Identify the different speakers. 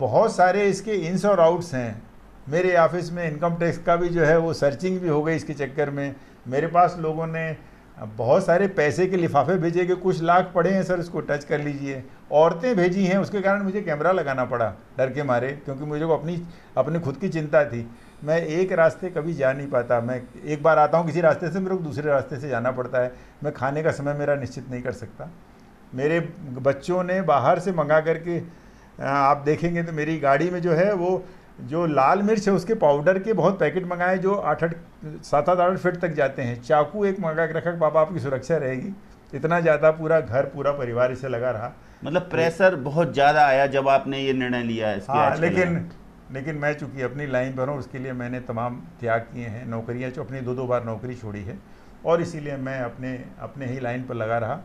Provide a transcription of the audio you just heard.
Speaker 1: बहुत सारे इसके इन्स और आउट्स हैं मेरे ऑफिस में इनकम टैक्स का भी जो है वो सर्चिंग भी हो गई इसके चक्कर में मेरे पास लोगों ने बहुत सारे पैसे के लिफाफे भेजे कि कुछ लाख पड़े हैं सर इसको टच कर लीजिए औरतें भेजी हैं उसके कारण मुझे कैमरा लगाना पड़ा डर के मारे क्योंकि मुझे को अपनी अपनी खुद की चिंता थी मैं एक रास्ते कभी जा नहीं पाता मैं एक बार आता हूँ किसी रास्ते से मेरे को दूसरे रास्ते से जाना पड़ता है मैं खाने का समय मेरा निश्चित नहीं कर सकता मेरे बच्चों ने बाहर से मंगा करके आप देखेंगे तो मेरी गाड़ी में जो है वो जो लाल मिर्च है उसके पाउडर के बहुत पैकेट मंगाए जो आठ आठ सात आठ आठ फिट तक जाते हैं चाकू एक मंगा के रखा बाबा आपकी सुरक्षा रहेगी इतना ज़्यादा पूरा घर पूरा परिवार इसे लगा रहा मतलब प्रेशर बहुत
Speaker 2: ज़्यादा आया जब आपने ये निर्णय लिया है हाँ लेकिन
Speaker 1: लेकिन मैं चूंकि अपनी लाइन पर हूँ उसके लिए मैंने तमाम त्याग किए हैं नौकरियाँ जो अपनी दो दो बार नौकरी छोड़ी है और इसीलिए मैं अपने अपने ही लाइन पर लगा रहा